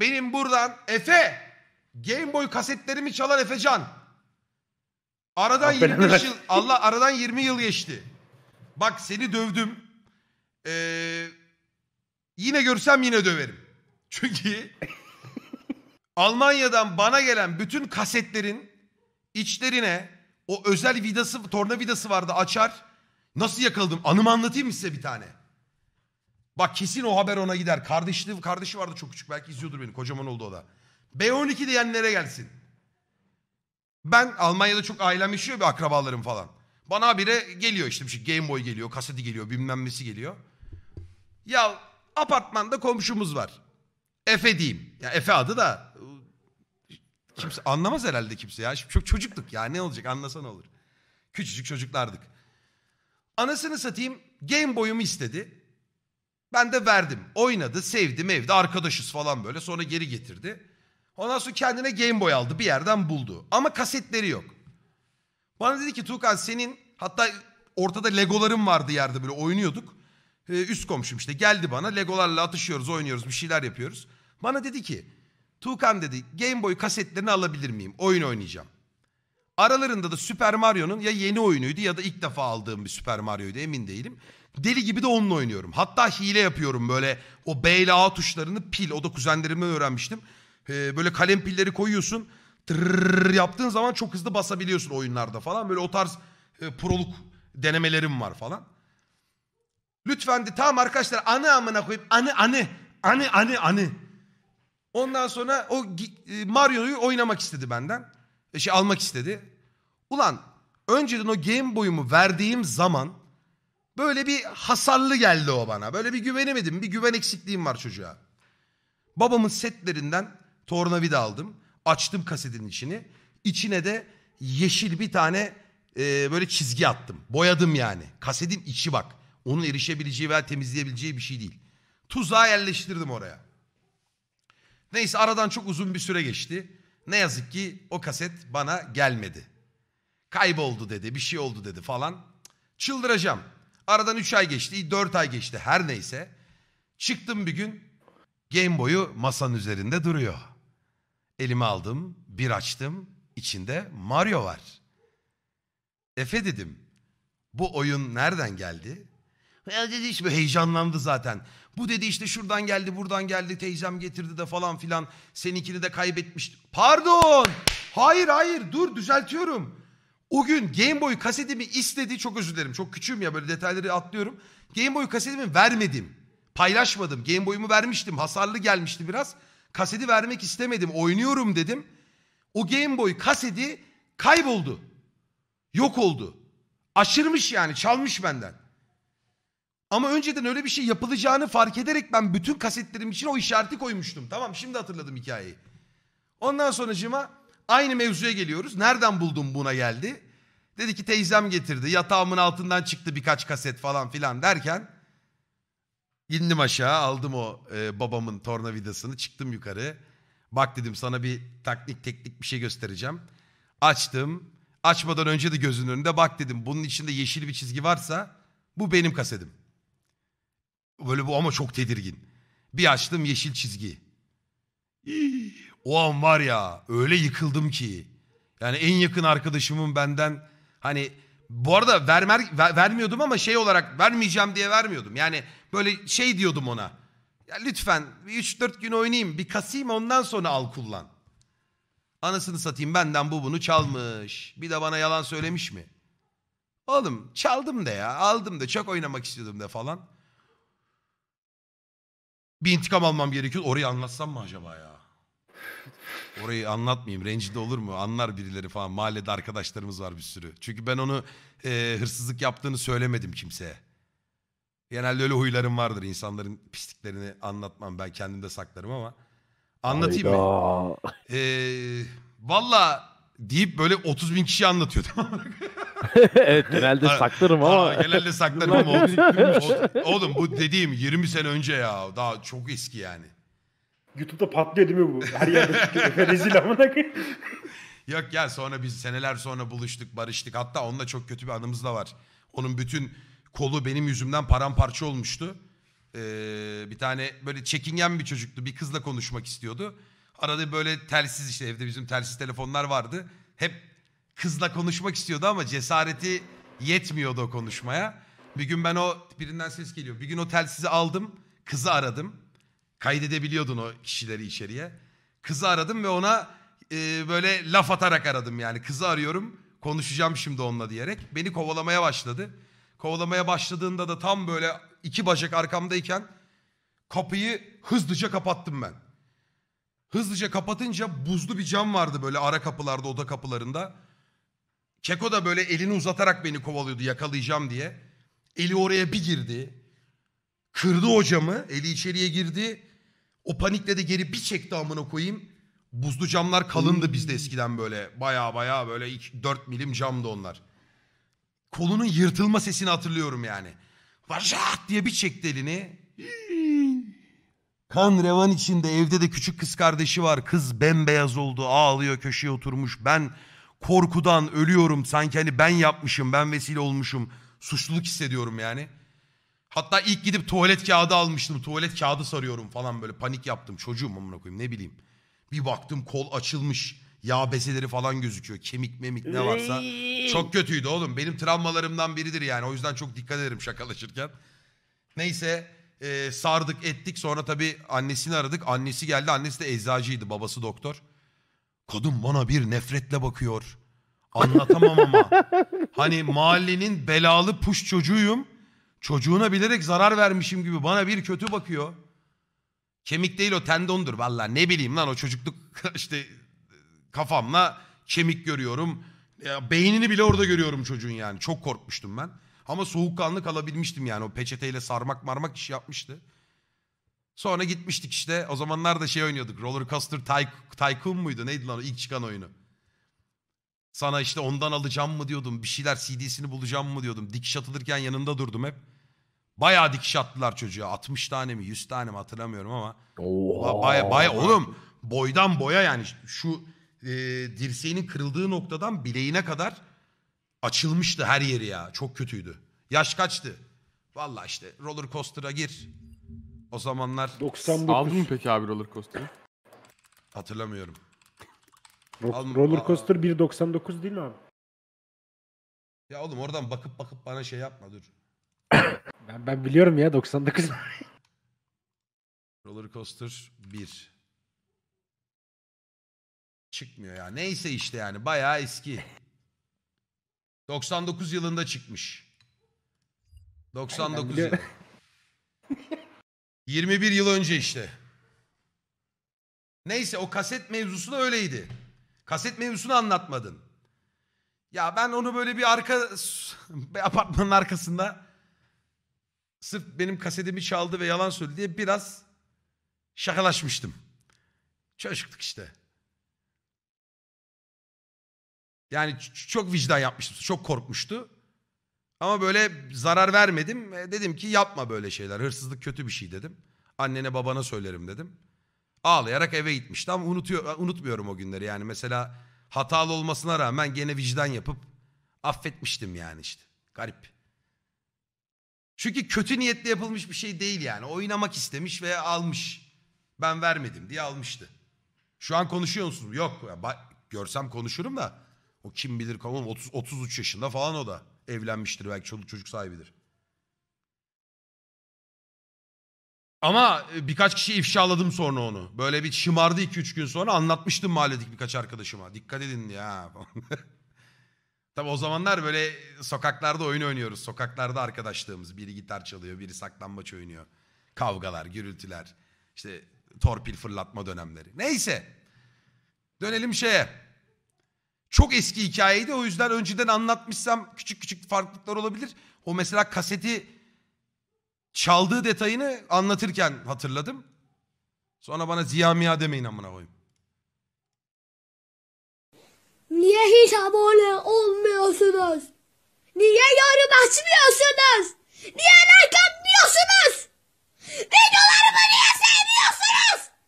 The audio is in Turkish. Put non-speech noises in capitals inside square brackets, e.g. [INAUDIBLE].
Benim buradan Efe. Game Boy kasetlerimi çalan Efecan. Aradan Aferin 25 yıl Allah aradan 20 yıl geçti. Bak seni dövdüm. Ee, yine görsem yine döverim. [LAUGHS] Çünkü Almanya'dan bana gelen bütün kasetlerin içlerine o özel vidası, torna vidası vardı açar. Nasıl yakaladım? Anımı anlatayım mı size bir tane? Bak kesin o haber ona gider. Kardeşli, kardeşi vardı çok küçük. Belki izliyordur beni. Kocaman oldu o da. B12 diyenlere gelsin. Ben Almanya'da çok ailem yaşıyor bir akrabalarım falan. Bana habire geliyor işte bir şey. Game Boy geliyor, kaseti geliyor, bilmem nesi geliyor. Ya apartmanda komşumuz var. Efe diyeyim. Ya Efe adı da kimse anlamaz herhalde kimse ya. Çok çocuktuk ya ne olacak anlasan olur. Küçücük çocuklardık. Anasını satayım Game Boy'umu istedi. Ben de verdim. Oynadı, sevdi, evde arkadaşız falan böyle. Sonra geri getirdi. Ondan sonra kendine Game Boy aldı. Bir yerden buldu. Ama kasetleri yok. Bana dedi ki Tuğkan senin hatta ortada Legolarım vardı yerde böyle oynuyorduk. Ee, üst komşum işte geldi bana. Legolarla atışıyoruz, oynuyoruz, bir şeyler yapıyoruz. Bana dedi ki Tuğkan dedi Game Boy kasetlerini alabilir miyim? Oyun oynayacağım. Aralarında da Super Mario'nun ya yeni oyunuydu ya da ilk defa aldığım bir Super Mario'ydu emin değilim. Deli gibi de onunla oynuyorum. Hatta hile yapıyorum böyle o B ile A tuşlarını pil o da kuzenlerimden öğrenmiştim. Ee, böyle kalem pilleri koyuyorsun tırrrr yaptığın zaman çok hızlı basabiliyorsun oyunlarda falan. Böyle o tarz e, proluk denemelerim var falan. Lütfen de tamam arkadaşlar anı amına koyup anı anı anı anı anı. Ondan sonra o e, Mario'yu oynamak istedi benden şey almak istedi. Ulan önceden o Game Boy'umu verdiğim zaman böyle bir hasarlı geldi o bana. Böyle bir güvenemedim. Bir güven eksikliğim var çocuğa. Babamın setlerinden tornavida aldım. Açtım kasetin içini. İçine de yeşil bir tane e, böyle çizgi attım. Boyadım yani. Kasetin içi bak. Onun erişebileceği veya temizleyebileceği bir şey değil. Tuzağı yerleştirdim oraya. Neyse aradan çok uzun bir süre geçti. Ne yazık ki o kaset bana gelmedi. Kayboldu dedi, bir şey oldu dedi falan. Çıldıracağım. Aradan 3 ay geçti, 4 ay geçti her neyse. Çıktım bir gün Game Boy'u masanın üzerinde duruyor. Elime aldım, bir açtım. içinde Mario var. Efe dedim. Bu oyun nereden geldi? Ya dedi işte heyecanlandı zaten. Bu dedi işte şuradan geldi buradan geldi teyzem getirdi de falan filan seninkini de kaybetmişti. Pardon hayır hayır dur düzeltiyorum. O gün Game Boy kasetimi istedi çok özür dilerim çok küçüğüm ya böyle detayları atlıyorum. Game Boy kasetimi vermedim paylaşmadım Game Boy'umu vermiştim hasarlı gelmişti biraz. Kaseti vermek istemedim oynuyorum dedim. O Game Boy kaseti kayboldu. Yok oldu. Aşırmış yani çalmış benden. Ama önceden öyle bir şey yapılacağını fark ederek ben bütün kasetlerim için o işareti koymuştum. Tamam şimdi hatırladım hikayeyi. Ondan sonracıma aynı mevzuya geliyoruz. Nereden buldum buna geldi. Dedi ki teyzem getirdi. Yatağımın altından çıktı birkaç kaset falan filan derken. indim aşağı aldım o e, babamın tornavidasını çıktım yukarı. Bak dedim sana bir taktik teknik bir şey göstereceğim. Açtım. Açmadan önce de gözünün önünde bak dedim. Bunun içinde yeşil bir çizgi varsa bu benim kasedim. Böyle bu ama çok tedirgin. Bir açtım yeşil çizgi. İy, o an var ya öyle yıkıldım ki. Yani en yakın arkadaşımın benden hani bu arada vermer, ver, vermiyordum ama şey olarak vermeyeceğim diye vermiyordum. Yani böyle şey diyordum ona. Ya lütfen 3-4 gün oynayayım bir kasayım ondan sonra al kullan. Anasını satayım benden bu bunu çalmış. Bir de bana yalan söylemiş mi? Oğlum çaldım de ya aldım da çok oynamak istiyordum de falan. Bir intikam almam gerekiyor. Orayı anlatsam mı acaba ya? Orayı anlatmayayım. Rencide olur mu? Anlar birileri falan. Mahallede arkadaşlarımız var bir sürü. Çünkü ben onu e, hırsızlık yaptığını söylemedim kimseye. Genelde öyle huylarım vardır. İnsanların pisliklerini anlatmam. Ben kendimde saklarım ama. Anlatayım mı? Ee, Valla deyip böyle 30 bin kişi anlatıyor [LAUGHS] [LAUGHS] evet genelde Ara, saklarım ama. Aa, genelde saklarım ama oğlum, oğlum bu dediğim 20 sene önce ya daha çok eski yani. YouTube'da patlıyor değil mi bu? Her yerde [LAUGHS] rezil amına Yok ya sonra biz seneler sonra buluştuk, barıştık. Hatta onunla çok kötü bir anımız da var. Onun bütün kolu benim yüzümden paramparça olmuştu. Ee, bir tane böyle çekingen bir çocuktu. Bir kızla konuşmak istiyordu. Arada böyle telsiz işte evde bizim telsiz telefonlar vardı. Hep kızla konuşmak istiyordu ama cesareti yetmiyordu o konuşmaya. Bir gün ben o birinden ses geliyor. Bir gün o telsizi aldım. Kızı aradım. Kaydedebiliyordun o kişileri içeriye. Kızı aradım ve ona e, böyle laf atarak aradım yani. Kızı arıyorum. Konuşacağım şimdi onunla diyerek. Beni kovalamaya başladı. Kovalamaya başladığında da tam böyle iki bacak arkamdayken kapıyı hızlıca kapattım ben. Hızlıca kapatınca buzlu bir cam vardı böyle ara kapılarda oda kapılarında. Keko da böyle elini uzatarak beni kovalıyordu yakalayacağım diye. Eli oraya bir girdi. Kırdı hocamı. Eli içeriye girdi. O panikle de geri bir çekti amına koyayım. Buzlu camlar kalındı bizde eskiden böyle. Baya baya böyle 4 milim camdı onlar. Kolunun yırtılma sesini hatırlıyorum yani. Varşat diye bir çekti elini. Kan revan içinde evde de küçük kız kardeşi var. Kız bembeyaz oldu ağlıyor köşeye oturmuş. Ben korkudan ölüyorum sanki hani ben yapmışım ben vesile olmuşum suçluluk hissediyorum yani. Hatta ilk gidip tuvalet kağıdı almıştım tuvalet kağıdı sarıyorum falan böyle panik yaptım çocuğum amına koyayım ne bileyim. Bir baktım kol açılmış yağ bezeleri falan gözüküyor kemik memik ne varsa. Çok kötüydü oğlum benim travmalarımdan biridir yani o yüzden çok dikkat ederim şakalaşırken. Neyse e, sardık ettik sonra tabii annesini aradık annesi geldi annesi de eczacıydı babası doktor. Kadın bana bir nefretle bakıyor. Anlatamam ama. hani mahallenin belalı puş çocuğuyum. Çocuğuna bilerek zarar vermişim gibi bana bir kötü bakıyor. Kemik değil o tendondur valla ne bileyim lan o çocukluk [LAUGHS] işte kafamla kemik görüyorum. Ya beynini bile orada görüyorum çocuğun yani çok korkmuştum ben. Ama soğukkanlı kalabilmiştim yani o peçeteyle sarmak marmak iş yapmıştı. Sonra gitmiştik işte. O zamanlar da şey oynuyorduk. Roller Coaster Tycoon muydu? Neydi lan o ilk çıkan oyunu? Sana işte ondan alacağım mı diyordum. Bir şeyler CD'sini bulacağım mı diyordum. Dikiş atılırken yanında durdum hep. Bayağı dikiş attılar çocuğa. 60 tane mi 100 tane mi hatırlamıyorum ama. Oha. Baya baya oğlum boydan boya yani şu e, dirseğinin kırıldığı noktadan bileğine kadar açılmıştı her yeri ya. Çok kötüydü. Yaş kaçtı? Valla işte roller coaster'a gir. O zamanlar 99. Aldın mı peki abi roller coaster'ı? hatırlamıyorum. Ro- Aldım. roller coaster 1.99 değil mi abi? Ya oğlum oradan bakıp bakıp bana şey yapma dur. [COUGHS] Ben, ben biliyorum ya 99. [LAUGHS] Roller coaster 1. Çıkmıyor ya. Neyse işte yani bayağı eski. 99 yılında çıkmış. 99 yılı. [LAUGHS] 21 yıl önce işte. Neyse o kaset mevzusu da öyleydi. Kaset mevzusunu anlatmadın. Ya ben onu böyle bir arka bir [LAUGHS] apartmanın arkasında sırf benim kasetimi çaldı ve yalan söyledi diye biraz şakalaşmıştım. Çocukluk işte. Yani çok vicdan yapmıştım. Çok korkmuştu. Ama böyle zarar vermedim. E, dedim ki yapma böyle şeyler. Hırsızlık kötü bir şey dedim. Annene babana söylerim dedim. Ağlayarak eve gitmişti ama unutuyor, unutmuyorum o günleri. Yani mesela hatalı olmasına rağmen gene vicdan yapıp affetmiştim yani işte. Garip. Çünkü kötü niyetle yapılmış bir şey değil yani. Oynamak istemiş ve almış. Ben vermedim diye almıştı. Şu an konuşuyor musunuz? Yok. Görsem konuşurum da. O kim bilir. 30, 33 yaşında falan o da evlenmiştir belki çocuk çocuk sahibidir. Ama e, birkaç kişi ifşaladım sonra onu. Böyle bir şımardı 2-3 gün sonra anlatmıştım mahalledeki birkaç arkadaşıma. Dikkat edin ya. [LAUGHS] Tabi o zamanlar böyle sokaklarda oyun oynuyoruz. Sokaklarda arkadaşlığımız. Biri gitar çalıyor, biri saklambaç oynuyor. Kavgalar, gürültüler. İşte torpil fırlatma dönemleri. Neyse. Dönelim şeye. Çok eski hikayeydi o yüzden önceden anlatmışsam küçük küçük farklılıklar olabilir. O mesela kaseti çaldığı detayını anlatırken hatırladım. Sonra bana Ziya Miya demeyin amına koyayım. Niye hiç abone olmuyorsunuz? Niye yorum açmıyorsunuz? Niye like atmıyorsunuz? Videolarımı niye sevmiyorsunuz?